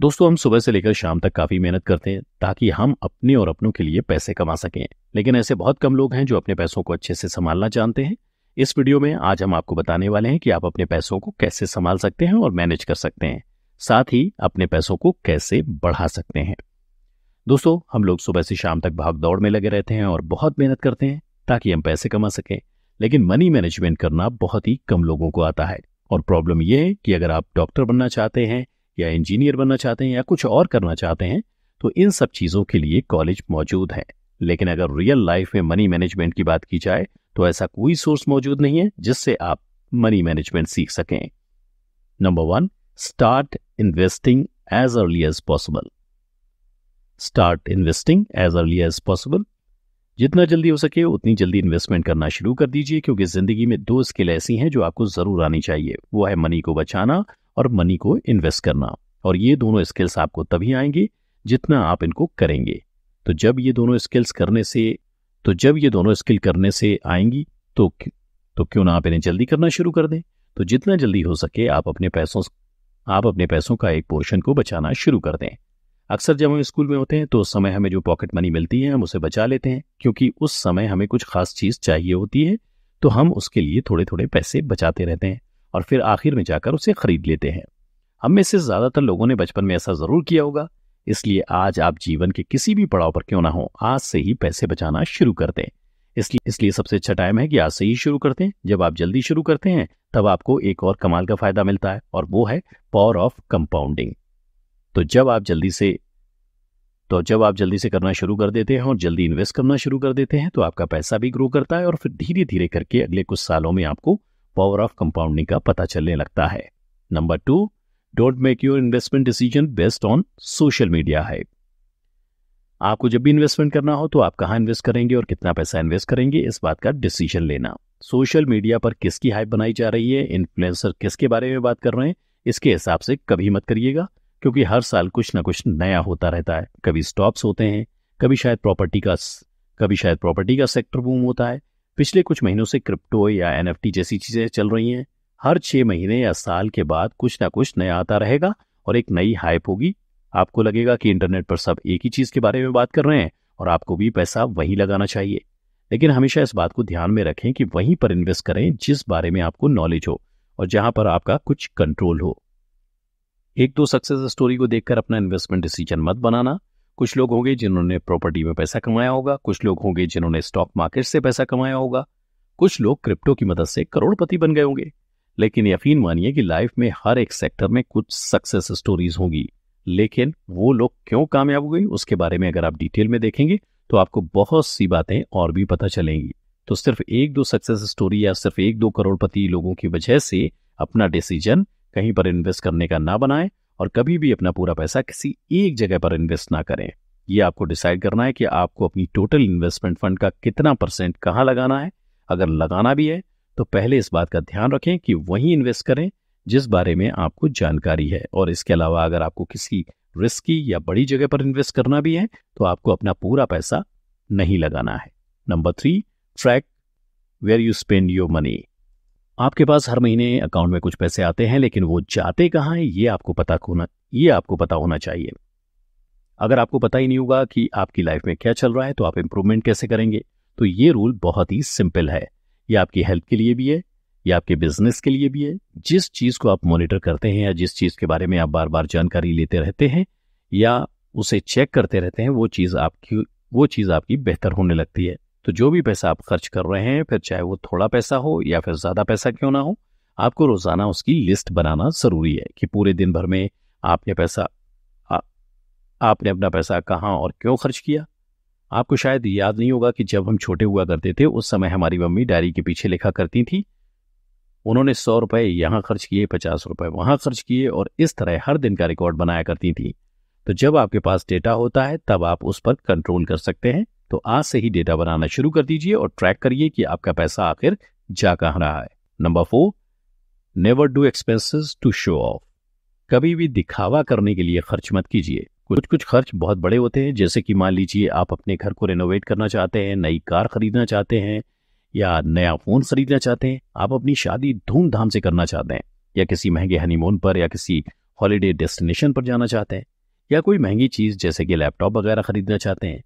दोस्तों हम सुबह से लेकर शाम तक काफी मेहनत करते हैं ताकि हम अपने और अपनों के लिए पैसे कमा सकें लेकिन ऐसे बहुत कम लोग हैं जो अपने पैसों को अच्छे से संभालना जानते हैं इस वीडियो में आज हम आपको बताने वाले हैं कि आप अपने पैसों को कैसे संभाल सकते हैं और मैनेज कर सकते हैं साथ ही अपने पैसों को कैसे बढ़ा सकते हैं दोस्तों हम लोग सुबह से शाम तक भाग दौड़ में लगे रहते हैं और बहुत मेहनत करते हैं ताकि हम पैसे कमा सकें लेकिन मनी मैनेजमेंट करना बहुत ही कम लोगों को आता है और प्रॉब्लम यह है कि अगर आप डॉक्टर बनना चाहते हैं या इंजीनियर बनना चाहते हैं या कुछ और करना चाहते हैं तो इन सब चीज़ों के लिए कॉलेज मौजूद है लेकिन अगर रियल लाइफ में मनी मैनेजमेंट की बात की जाए तो ऐसा कोई सोर्स मौजूद नहीं है जिससे आप मनी मैनेजमेंट सीख सकें number one start investing as early as possible start investing as early as possible जितना जल्दी हो सके उतनी जल्दी इन्वेस्टमेंट करना शुरू कर दीजिए क्योंकि जिंदगी में दो स्किल ऐसी हैं जो आपको जरूर आनी चाहिए वो है मनी को बचाना और मनी को इन्वेस्ट करना और ये दोनों स्किल्स आपको तभी आएंगे जितना आप इनको करेंगे तो जब ये दोनों स्किल्स करने से तो जब ये दोनों स्किल करने से आएंगी तो तो क्यों ना आप इन्हें जल्दी करना शुरू कर दें तो जितना जल्दी हो सके आप अपने पैसों आप अपने पैसों का एक पोर्शन को बचाना शुरू कर दें अक्सर जब हम स्कूल में होते हैं तो उस समय हमें जो पॉकेट मनी मिलती है हम उसे बचा लेते हैं क्योंकि उस समय हमें कुछ खास चीज चाहिए होती है तो हम उसके लिए थोड़े थोड़े पैसे बचाते रहते हैं और फिर आखिर में जाकर उसे खरीद लेते हैं हम में से ज्यादातर लोगों ने बचपन में ऐसा जरूर किया होगा इसलिए आज आप जीवन के किसी भी पड़ाव पर क्यों ना हो आज से ही पैसे बचाना शुरू कर दें इसलिए इसलिए सबसे अच्छा टाइम है कि आज से ही शुरू करते हैं जब आप जल्दी शुरू करते हैं तब आपको एक और कमाल का फायदा मिलता है और वो है पावर ऑफ कंपाउंडिंग तो जब आप जल्दी से तो जब आप जल्दी से करना शुरू कर देते हैं और जल्दी इन्वेस्ट करना शुरू कर देते हैं तो आपका पैसा भी ग्रो करता है और फिर धीरे धीरे करके अगले कुछ सालों में आपको पावर ऑफ कंपाउंडिंग का पता चलने लगता है number two don't make your investment decision based on social media है आपको जब भी इन्वेस्टमेंट करना हो तो आप कहाँ इन्वेस्ट करेंगे और कितना पैसा इन्वेस्ट करेंगे इस बात का डिसीजन लेना सोशल मीडिया पर किसकी हाइप बनाई जा रही है इन्फ्लुएंसर किसके बारे में बात कर रहे हैं इसके हिसाब से कभी मत करिएगा क्योंकि हर साल कुछ ना कुछ नया होता रहता है कभी स्टॉक्स होते हैं कभी शायद प्रॉपर्टी का कभी शायद प्रॉपर्टी का सेक्टर बूम होता है पिछले कुछ महीनों से क्रिप्टो या एन जैसी चीज़ें चल रही हैं हर छह महीने या साल के बाद कुछ ना कुछ नया आता रहेगा और एक नई हाइप होगी आपको लगेगा कि इंटरनेट पर सब एक ही चीज़ के बारे में बात कर रहे हैं और आपको भी पैसा वहीं लगाना चाहिए लेकिन हमेशा इस बात को ध्यान में रखें कि वहीं पर इन्वेस्ट करें जिस बारे में आपको नॉलेज हो और जहां पर आपका कुछ कंट्रोल हो एक दो सक्सेस स्टोरी को देखकर अपना इन्वेस्टमेंट डिसीजन मत बनाना कुछ लोग होंगे जिन्होंने प्रॉपर्टी में पैसा कमाया होगा कुछ लोग होंगे जिन्होंने स्टॉक मार्केट से पैसा कमाया होगा कुछ लोग क्रिप्टो की मदद से करोड़पति बन गए होंगे लेकिन यकीन मानिए कि लाइफ में हर एक सेक्टर में कुछ सक्सेस स्टोरीज होंगी लेकिन वो लोग क्यों कामयाब हुए उसके बारे में अगर आप डिटेल में देखेंगे तो आपको बहुत सी बातें और भी पता चलेंगी तो सिर्फ एक दो सक्सेस स्टोरी या सिर्फ एक दो करोड़पति लोगों की वजह से अपना डिसीजन कहीं पर इन्वेस्ट करने का ना बनाएं और कभी भी अपना पूरा पैसा किसी एक जगह पर इन्वेस्ट ना करें ये आपको डिसाइड करना है कि आपको अपनी टोटल इन्वेस्टमेंट फंड का कितना परसेंट कहाँ लगाना है अगर लगाना भी है तो पहले इस बात का ध्यान रखें कि वहीं इन्वेस्ट करें जिस बारे में आपको जानकारी है और इसके अलावा अगर आपको किसी रिस्की या बड़ी जगह पर इन्वेस्ट करना भी है तो आपको अपना पूरा पैसा नहीं लगाना है number three track where you spend your money आपके पास हर महीने अकाउंट में कुछ पैसे आते हैं लेकिन वो जाते कहाँ हैं ये आपको पता होना ये आपको पता होना चाहिए अगर आपको पता ही नहीं होगा कि आपकी लाइफ में क्या चल रहा है तो आप इम्प्रूवमेंट कैसे करेंगे तो ये रूल बहुत ही सिंपल है ये आपकी हेल्थ के लिए भी है ये आपके बिजनेस के लिए भी है जिस चीज़ को आप मॉनिटर करते हैं या जिस चीज़ के बारे में आप बार बार जानकारी लेते रहते हैं या उसे चेक करते रहते हैं वो चीज़ आपकी वो चीज़ आपकी बेहतर होने लगती है तो जो भी पैसा आप खर्च कर रहे हैं फिर चाहे वो थोड़ा पैसा हो या फिर ज़्यादा पैसा क्यों ना हो आपको रोज़ाना उसकी लिस्ट बनाना ज़रूरी है कि पूरे दिन भर में आपने पैसा आ, आपने अपना पैसा कहाँ और क्यों खर्च किया आपको शायद याद नहीं होगा कि जब हम छोटे हुआ करते थे उस समय हमारी मम्मी डायरी के पीछे लिखा करती थी उन्होंने सौ रुपए यहाँ खर्च किए पचास रुपए वहां खर्च किए और इस तरह हर दिन का रिकॉर्ड बनाया करती थी तो जब आपके पास डेटा होता है तब आप उस पर कंट्रोल कर सकते हैं तो आज से ही डेटा बनाना शुरू कर दीजिए और ट्रैक करिए कि आपका पैसा आखिर जा कहाँ रहा है number four never do expenses to show off कभी भी दिखावा करने के लिए खर्च मत कीजिए कुछ कुछ खर्च बहुत बड़े होते हैं जैसे कि मान लीजिए आप अपने घर को रेनोवेट करना चाहते हैं नई कार खरीदना चाहते हैं या नया फोन खरीदना चाहते हैं आप अपनी शादी धूमधाम से करना चाहते हैं या किसी महंगे हनीमून पर या किसी हॉलीडे डेस्टिनेशन पर जाना चाहते हैं या कोई महंगी चीज़ जैसे कि लैपटॉप वगैरह खरीदना चाहते हैं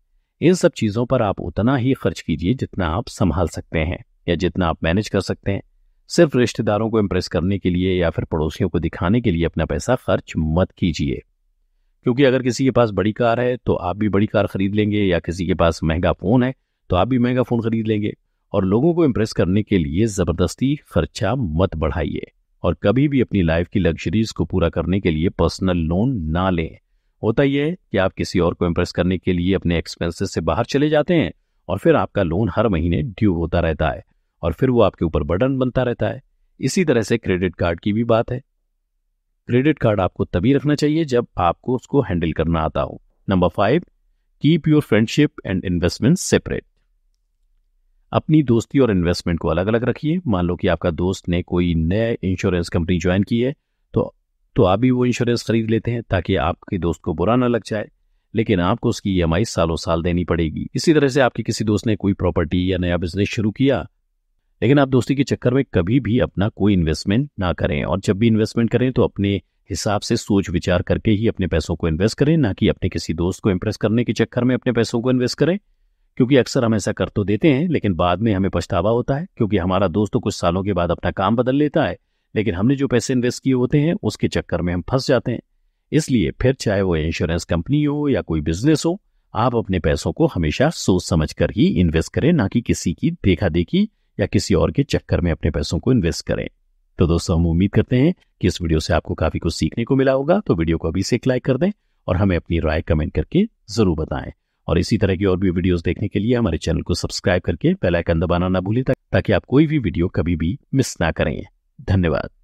इन सब चीज़ों पर आप उतना ही खर्च कीजिए जितना आप संभाल सकते हैं या जितना आप मैनेज कर सकते हैं सिर्फ रिश्तेदारों को इम्प्रेस करने के लिए या फिर पड़ोसियों को दिखाने के लिए अपना पैसा खर्च मत कीजिए क्योंकि अगर किसी के पास बड़ी कार है तो आप भी बड़ी कार खरीद लेंगे या किसी के पास महंगा फ़ोन है तो आप भी महंगा फ़ोन खरीद लेंगे और लोगों को इम्प्रेस करने के लिए ज़बरदस्ती खर्चा मत बढ़ाइए और कभी भी अपनी लाइफ की लग्जरीज को पूरा करने के लिए पर्सनल लोन ना लें होता यह है कि आप किसी और को इम्प्रेस करने के लिए अपने एक्सपेंसेस से बाहर चले जाते हैं और फिर आपका लोन हर महीने ड्यू होता रहता है और फिर वो आपके ऊपर बर्डन बनता रहता है इसी तरह से क्रेडिट कार्ड की भी बात है क्रेडिट कार्ड आपको तभी रखना चाहिए जब आपको उसको हैंडल करना आता हो number five keep your friendship and investment separate अपनी दोस्ती और इन्वेस्टमेंट को अलग अलग रखिए मान लो कि आपका दोस्त ने कोई नया इंश्योरेंस कंपनी ज्वाइन की है तो तो आप भी वो इंश्योरेंस खरीद लेते हैं ताकि आपके दोस्त को बुरा ना लग जाए लेकिन आपको उसकी ई e सालों साल देनी पड़ेगी इसी तरह से आपके किसी दोस्त ने कोई प्रॉपर्टी या नया बिजनेस शुरू किया लेकिन आप दोस्ती के चक्कर में कभी भी अपना कोई इन्वेस्टमेंट ना करें और जब भी इन्वेस्टमेंट करें तो अपने हिसाब से सोच विचार करके ही अपने पैसों को इन्वेस्ट करें ना कि अपने किसी दोस्त को इम्प्रेस करने के चक्कर में अपने पैसों को इन्वेस्ट करें क्योंकि अक्सर हम ऐसा कर तो देते हैं लेकिन बाद में हमें पछतावा होता है क्योंकि हमारा दोस्त तो कुछ सालों के बाद अपना काम बदल लेता है लेकिन हमने जो पैसे इन्वेस्ट किए होते हैं उसके चक्कर में हम फंस जाते हैं इसलिए फिर चाहे वो इंश्योरेंस कंपनी हो या कोई बिजनेस हो आप अपने पैसों को हमेशा सोच समझ कर ही इन्वेस्ट करें ना कि किसी की देखा देखी या किसी और के चक्कर में अपने पैसों को इन्वेस्ट करें तो दोस्तों हम उम्मीद करते हैं कि इस वीडियो से आपको काफी कुछ सीखने को मिला होगा तो वीडियो को अभी से एक लाइक कर दें और हमें अपनी राय कमेंट करके जरूर बताएं और इसी तरह की और भी वीडियोस देखने के लिए हमारे चैनल को सब्सक्राइब करके बेल आइकन दबाना ना भूलें ताकि आप कोई भी वीडियो कभी भी मिस ना करें धन्यवाद